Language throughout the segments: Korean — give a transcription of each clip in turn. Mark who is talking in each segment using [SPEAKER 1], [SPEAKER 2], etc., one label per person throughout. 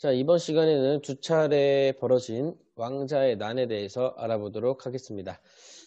[SPEAKER 1] 자, 이번 시간에는 두 차례 벌어진 왕자의 난에 대해서 알아보도록 하겠습니다.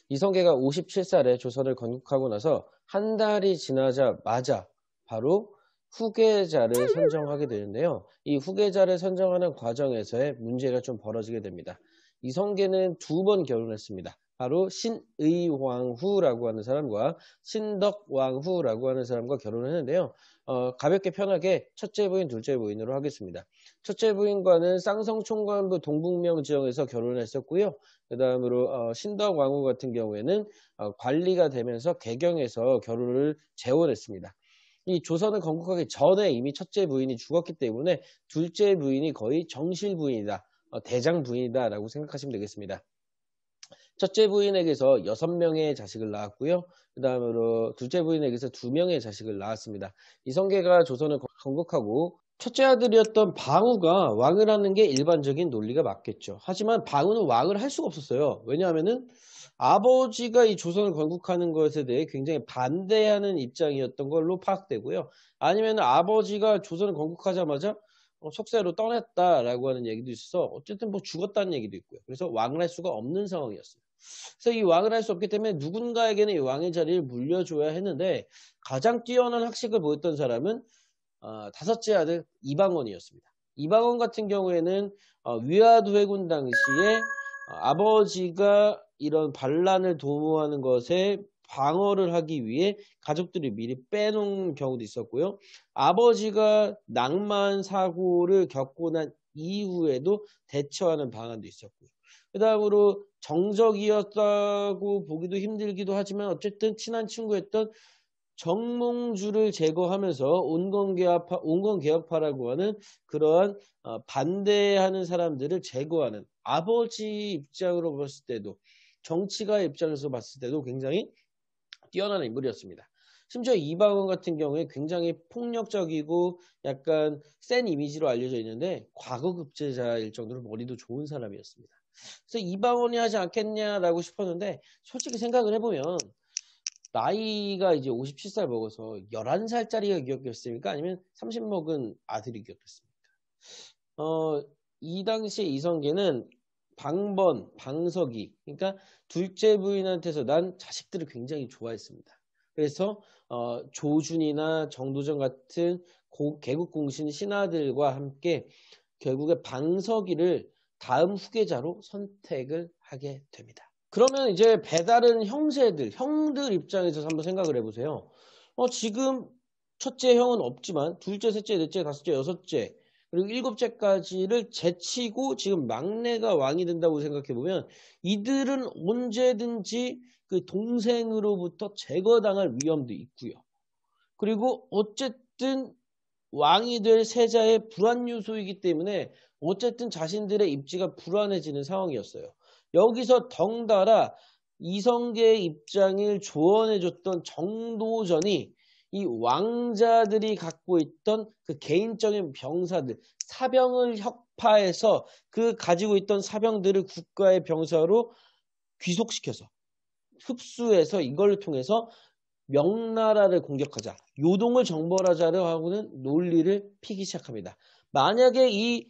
[SPEAKER 1] 이성계가 57살에 조선을 건국하고 나서 한 달이 지나자마자 바로 후계자를 선정하게 되는데요. 이 후계자를 선정하는 과정에서의 문제가 좀 벌어지게 됩니다. 이성계는 두 번 결혼했습니다. 바로 신의왕후라고 하는 사람과 신덕왕후라고 하는 사람과 결혼을 했는데요. 어, 가볍게 편하게 첫째 부인, 둘째 부인으로 하겠습니다. 첫째 부인과는 쌍성총관부 동북명 지역에서 결혼을 했었고요. 그 다음으로 어, 신덕왕후 같은 경우에는 어, 관리가 되면서 개경에서 결혼을 재혼했습니다. 이 조선을 건국하기 전에 이미 첫째 부인이 죽었기 때문에 둘째 부인이 거의 정실 부인이다, 어, 대장 부인이다라고 생각하시면 되겠습니다. 첫째 부인에게서 여섯 명의 자식을 낳았고요. 그 다음으로 둘째 부인에게서 두 명의 자식을 낳았습니다. 이성계가 조선을 건국하고 첫째 아들이었던 방우가 왕을 하는 게 일반적인 논리가 맞겠죠. 하지만 방우는 왕을 할 수가 없었어요. 왜냐하면은 아버지가 이 조선을 건국하는 것에 대해 굉장히 반대하는 입장이었던 걸로 파악되고요. 아니면 아버지가 조선을 건국하자마자 속세로 어, 떠났다라고 하는 얘기도 있어 어쨌든 뭐 죽었다는 얘기도 있고요. 그래서 왕을 할 수가 없는 상황이었어요. 그래서 이 왕을 할 수 없기 때문에 누군가에게는 이 왕의 자리를 물려줘야 했는데 가장 뛰어난 학식을 보였던 사람은 어, 다섯째 아들 이방원이었습니다. 이방원 같은 경우에는 어, 위화두 회군 당시에 어, 아버지가 이런 반란을 도모하는 것에 방어를 하기 위해 가족들이 미리 빼놓은 경우도 있었고요. 아버지가 낭만 사고를 겪고 난 이후에도 대처하는 방안도 있었고요. 그 다음으로 정적이었다고 보기도 힘들기도 하지만 어쨌든 친한 친구였던 정몽주를 제거하면서 온건개혁파, 온건개혁파라고 하는 그러한 어, 반대하는 사람들을 제거하는 아버지 입장으로 봤을 때도 정치가 입장에서 봤을 때도 굉장히 뛰어난 인물이었습니다. 심지어 이방원 같은 경우에 굉장히 폭력적이고 약간 센 이미지로 알려져 있는데 과거 급제자일 정도로 머리도 좋은 사람이었습니다. 그래서 이방원이 하지 않겠냐라고 싶었는데 솔직히 생각을 해보면 나이가 이제 57살 먹어서 11살짜리가 기억했습니까? 아니면 30 먹은 아들이 기억했습니까? 어, 이 당시에 이성계는 방번, 방석이. 그러니까 둘째 부인한테서 난 자식들을 굉장히 좋아했습니다. 그래서 어, 조준이나 정도전 같은 고, 개국 공신 신하들과 함께 결국에 방석이를 다음 후계자로 선택을 하게 됩니다. 그러면 이제 배다른 형세들 형들 입장에서 한번 생각을 해보세요. 어, 지금 첫째 형은 없지만 둘째, 셋째, 넷째, 다섯째, 여섯째 그리고 일곱째까지를 제치고 지금 막내가 왕이 된다고 생각해 보면 이들은 언제든지 그 동생으로부터 제거당할 위험도 있고요. 그리고 어쨌든 왕이 될 세자의 불안 요소이기 때문에 어쨌든 자신들의 입지가 불안해지는 상황이었어요. 여기서 덩달아 이성계의 입장을 조언해줬던 정도전이 이 왕자들이 갖고 있던 그 개인적인 병사들, 사병을 혁파해서 그 가지고 있던 사병들을 국가의 병사로 귀속시켜서 흡수해서 이걸 통해서 명나라를 공격하자, 요동을 정벌하자를 하고는 논리를 피기 시작합니다. 만약에 이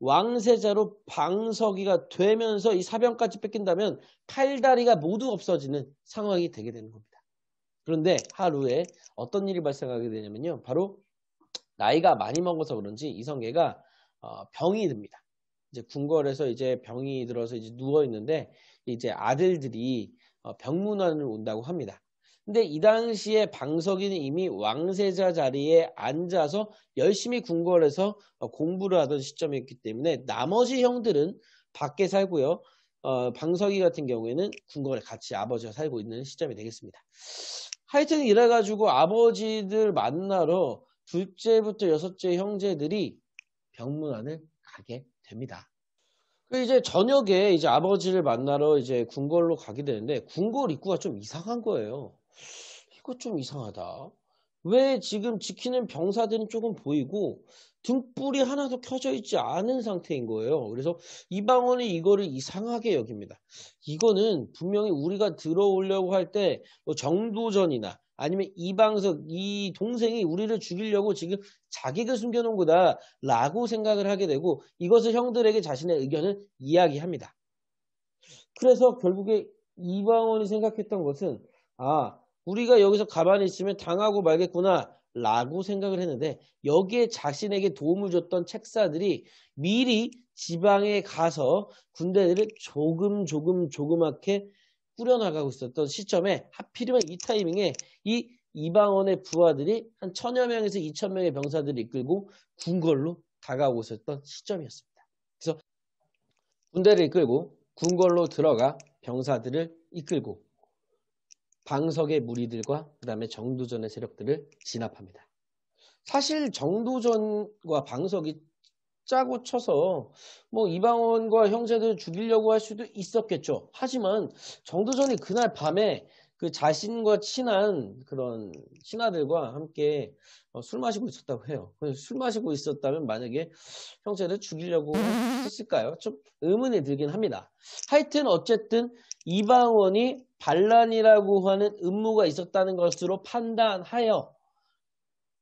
[SPEAKER 1] 왕세자로 방석이가 되면서 이 사병까지 뺏긴다면 팔다리가 모두 없어지는 상황이 되게 되는 겁니다. 그런데 하루에 어떤 일이 발생하게 되냐면요. 바로 나이가 많이 먹어서 그런지 이성계가 어, 병이 듭니다. 이제 궁궐에서 이제 병이 들어서 이제 누워 있는데 이제 아들들이 어, 병문안을 온다고 합니다. 근데 이 당시에 방석이는 이미 왕세자 자리에 앉아서 열심히 궁궐에서 어, 공부를 하던 시점이었기 때문에 나머지 형들은 밖에 살고요. 어, 방석이 같은 경우에는 궁궐에 같이 아버지와 살고 있는 시점이 되겠습니다. 하여튼 이래가지고 아버지들 만나러 둘째부터 여섯째 형제들이 병문안을 가게 됩니다. 그 이제 저녁에 이제 아버지를 만나러 이제 궁궐로 가게 되는데 궁궐 입구가 좀 이상한 거예요. 이거 좀 이상하다. 왜 지금 지키는 병사들은 조금 보이고 등불이 하나도 켜져 있지 않은 상태인 거예요. 그래서 이방원이 이거를 이상하게 여깁니다. 이거는 분명히 우리가 들어오려고 할 때 뭐 정도전이나 아니면 이방석 이 동생이 우리를 죽이려고 지금 자기가 숨겨놓은 거다라고 생각을 하게 되고 이것을 형들에게 자신의 의견을 이야기합니다. 그래서 결국에 이방원이 생각했던 것은 아 우리가 여기서 가만히 있으면 당하고 말겠구나 라고 생각을 했는데 여기에 자신에게 도움을 줬던 책사들이 미리 지방에 가서 군대들을 조금 조금 조그맣게 꾸려나가고 있었던 시점에 하필이면 이 타이밍에 이 이방원의 부하들이 한 천여 명에서 이천 명의 병사들을 이끌고 군걸로 다가오고 있었던 시점이었습니다. 그래서 군대를 이끌고 군걸로 들어가 병사들을 이끌고 방석의 무리들과 그 다음에 정도전의 세력들을 진압합니다. 사실 정도전과 방석이 짜고 쳐서 뭐 이방원과 형제들을 죽이려고 할 수도 있었겠죠. 하지만 정도전이 그날 밤에 그 자신과 친한 그런 신하들과 함께 어, 술 마시고 있었다고 해요. 술 마시고 있었다면 만약에 형제를 죽이려고 했을까요? 좀 의문이 들긴 합니다. 하여튼 어쨌든 이방원이 반란이라고 하는 음모가 있었다는 것으로 판단하여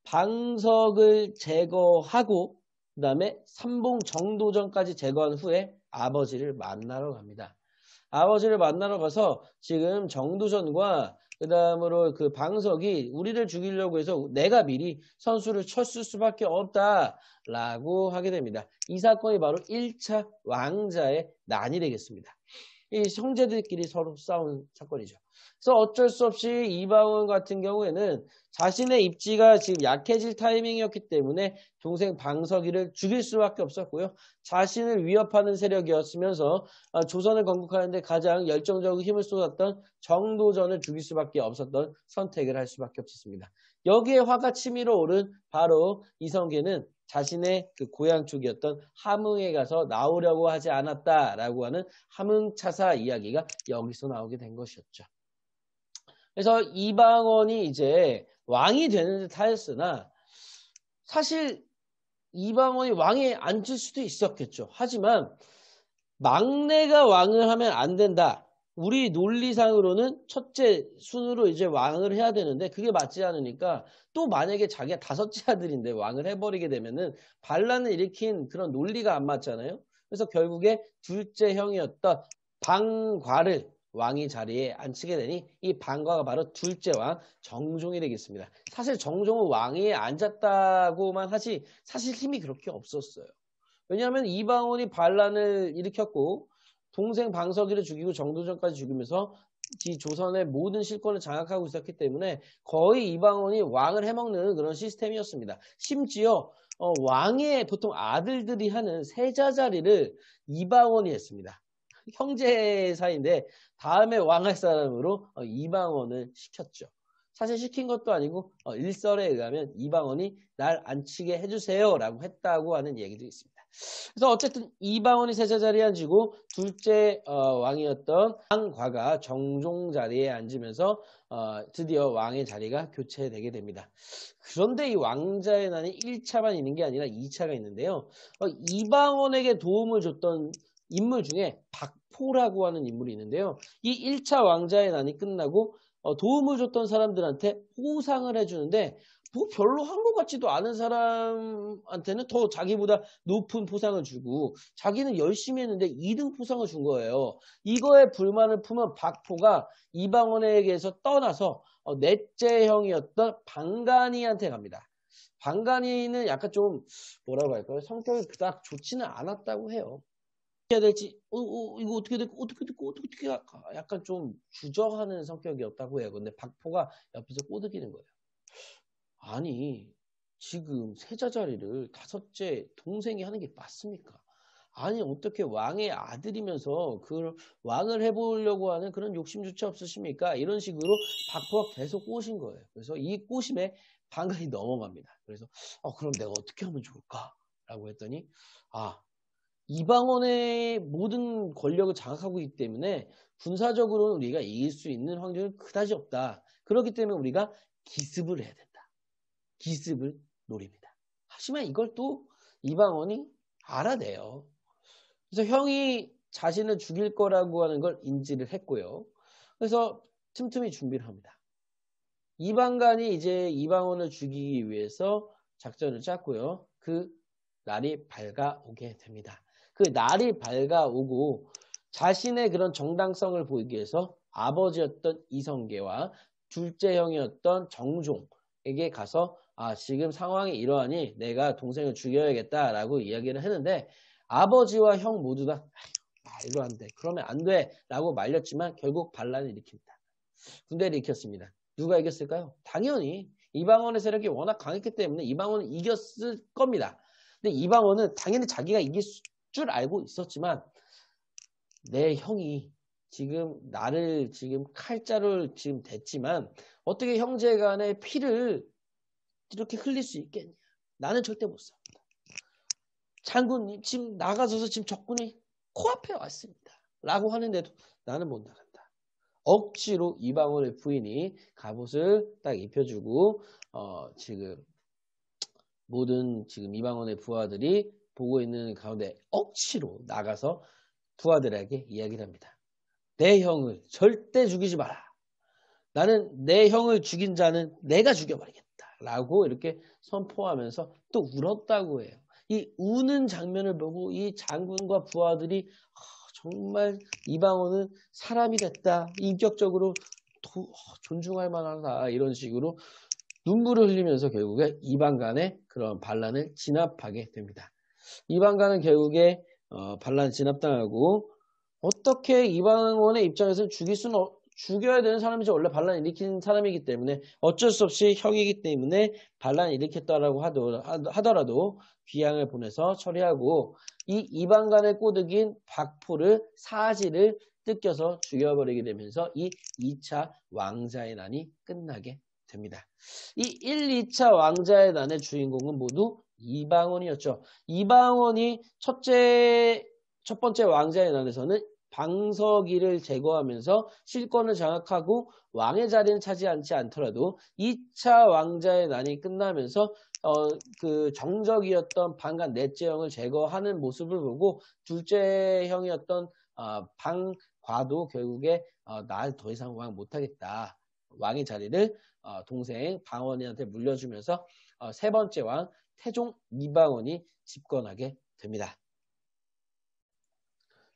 [SPEAKER 1] 방석을 제거하고 그 다음에 삼봉 정도전까지 제거한 후에 아버지를 만나러 갑니다. 아버지를 만나러 가서 지금 정도전과 그 다음으로 그 방석이 우리를 죽이려고 해서 내가 미리 선수를 쳤을 수밖에 없다라고 하게 됩니다. 이 사건이 바로 1차 왕자의 난이 되겠습니다. 이 형제들끼리 서로 싸운 사건이죠. 그래서 어쩔 수 없이 이방원 같은 경우에는 자신의 입지가 지금 약해질 타이밍이었기 때문에 동생 방석이를 죽일 수밖에 없었고요. 자신을 위협하는 세력이었으면서 아, 조선을 건국하는데 가장 열정적인 힘을 쏟았던 정도전을 죽일 수밖에 없었던 선택을 할 수밖에 없었습니다. 여기에 화가 치밀어 오른 바로 이성계는 자신의 그 고향 쪽이었던 함흥에 가서 나오려고 하지 않았다라고 하는 함흥차사 이야기가 여기서 나오게 된 것이었죠. 그래서 이방원이 이제 왕이 되는 듯 하였으나 사실 이방원이 왕에 앉을 수도 있었겠죠. 하지만 막내가 왕을 하면 안 된다. 우리 논리상으로는 첫째 순으로 이제 왕을 해야 되는데 그게 맞지 않으니까 또 만약에 자기가 다섯째 아들인데 왕을 해버리게 되면은 반란을 일으킨 그런 논리가 안 맞잖아요. 그래서 결국에 둘째 형이었던 방과를 왕이 자리에 앉히게 되니 이 방과가 바로 둘째 왕 정종이 되겠습니다. 사실 정종은 왕위에 앉았다고만 하지 사실 힘이 그렇게 없었어요. 왜냐하면 이방원이 반란을 일으켰고 동생 방석이를 죽이고 정도전까지 죽이면서 이 조선의 모든 실권을 장악하고 있었기 때문에 거의 이방원이 왕을 해먹는 그런 시스템이었습니다. 심지어 어, 왕의 보통 아들들이 하는 세자 자리를 이방원이 했습니다. 형제 사이인데 다음에 왕할 사람으로 어, 이방원을 시켰죠. 사실 시킨 것도 아니고 어, 일설에 의하면 이방원이 날안 치게 해주세요라고 했다고 하는 얘기도 있습니다. 그래서 어쨌든 이방원이 세자 자리에 앉히고 둘째 어, 왕이었던 왕과가 정종 자리에 앉으면서 어, 드디어 왕의 자리가 교체되게 됩니다. 그런데 이 왕자의 난이 1차만 있는 게 아니라 2차가 있는데요. 어, 이방원에게 도움을 줬던 인물 중에 박포라고 하는 인물이 있는데요. 이 1차 왕자의 난이 끝나고 어, 도움을 줬던 사람들한테 호상을 해주는데 뭐 별로 한 것 같지도 않은 사람한테는 더 자기보다 높은 포상을 주고 자기는 열심히 했는데 2등 포상을 준 거예요. 이거에 불만을 품은 박포가 이방원에게서 떠나서 어, 넷째 형이었던 방간이한테 갑니다. 방간이는 약간 좀 뭐라고 할까요? 성격이 그닥 좋지는 않았다고 해요. 해야 될지 어, 어, 이거 어떻게 될까 어떻게 될까 어떻게 할까 약간 좀 주저하는 성격이었다고 해요. 근데 박포가 옆에서 꼬드기는 거예요. 아니, 지금 세자자리를 다섯째 동생이 하는 게 맞습니까? 아니, 어떻게 왕의 아들이면서 그 왕을 해보려고 하는 그런 욕심조차 없으십니까? 이런 식으로 박포가 계속 꼬신 거예요. 그래서 이 꼬심에 반감이 넘어갑니다. 그래서, 어, 그럼 내가 어떻게 하면 좋을까? 라고 했더니, 아, 이방원의 모든 권력을 장악하고 있기 때문에 군사적으로는 우리가 이길 수 있는 확률은 그다지 없다. 그렇기 때문에 우리가 기습을 해야 된다. 기습을 노립니다. 하지만 이걸 또 이방원이 알아내요. 그래서 형이 자신을 죽일 거라고 하는 걸 인지를 했고요. 그래서 틈틈이 준비를 합니다. 이방간이 이제 이방원을 죽이기 위해서 작전을 짰고요. 그 날이 밝아오게 됩니다. 그 날이 밝아오고 자신의 그런 정당성을 보이기 위해서 아버지였던 이성계와 둘째 형이었던 정종에게 가서 아, 지금 상황이 이러하니 내가 동생을 죽여야겠다라고 이야기를 했는데 아버지와 형 모두 가 말로 아, 안 돼. 그러면 안 돼. 라고 말렸지만 결국 반란을 일으킵니다. 군대를 일으켰습니다. 누가 이겼을까요? 당연히 이방원의 세력이 워낙 강했기 때문에 이방원은 이겼을 겁니다. 근데 이방원은 당연히 자기가 이길 줄 알고 있었지만 내 형이 지금 나를 지금 칼자를 지금 댔지만 어떻게 형제 간의 피를 이렇게 흘릴 수 있겠냐? 나는 절대 못 삽니다. 장군님 지금 나가서서 지금 적군이 코앞에 왔습니다. 라고 하는데도 나는 못 나간다. 억지로 이방원의 부인이 갑옷을 딱 입혀주고 어, 지금 모든 지금 이방원의 부하들이 보고 있는 가운데 억지로 나가서 부하들에게 이야기를 합니다. 내 형을 절대 죽이지 마라. 나는 내 형을 죽인 자는 내가 죽여버리겠다. 라고 이렇게 선포하면서 또 울었다고 해요. 이 우는 장면을 보고 이 장군과 부하들이 아, 정말 이방원은 사람이 됐다. 인격적으로 아, 존중할 만하다. 이런 식으로 눈물을 흘리면서 결국에 이방간의 그런 반란을 진압하게 됩니다. 이방간은 결국에 어, 반란 진압당하고 어떻게 이방원의 입장에서는 죽일 수는 죽여야 되는 사람이지 원래 반란을 일으킨 사람이기 때문에 어쩔 수 없이 형이기 때문에 반란을 일으켰다라고 하더라도 귀양을 보내서 처리하고 이 이방간의 꼬득인 박포를 사지를 뜯겨서 죽여버리게 되면서 이 2차 왕자의 난이 끝나게 됩니다. 이 1, 2차 왕자의 난의 주인공은 모두 이방원이었죠. 이방원이 첫째 첫 번째 왕자의 난에서는 방석이를 제거하면서 실권을 장악하고 왕의 자리는 차지하지 않더라도 2차 왕자의 난이 끝나면서 어, 그 정적이었던 방간 넷째 형을 제거하는 모습을 보고 둘째 형이었던 어, 방과도 결국에 어, 나더 이상 왕 못하겠다. 왕의 자리를 어, 동생 방원이한테 물려주면서 어, 세 번째 왕 태종 이방원이 집권하게 됩니다.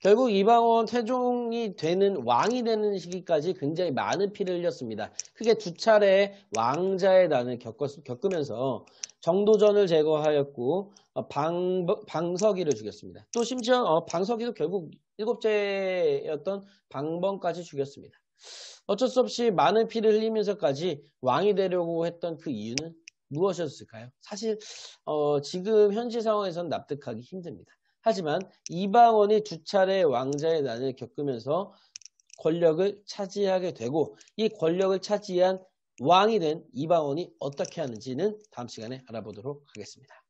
[SPEAKER 1] 결국 이방원 태종이 되는 왕이 되는 시기까지 굉장히 많은 피를 흘렸습니다. 크게 두 차례 왕자의 난을 겪었, 으면서 정도전을 제거하였고 어, 방, 방석이를 죽였습니다. 또 심지어 어, 방석이도 결국 일곱째였던 방번까지 죽였습니다. 어쩔 수 없이 많은 피를 흘리면서까지 왕이 되려고 했던 그 이유는 무엇이었을까요? 사실 어, 지금 현지 상황에선 납득하기 힘듭니다. 하지만 이방원이 두 차례 왕자의 난을 겪으면서 권력을 차지하게 되고 이 권력을 차지한 왕이 된 이방원이 어떻게 하는지는 다음 시간에 알아보도록 하겠습니다.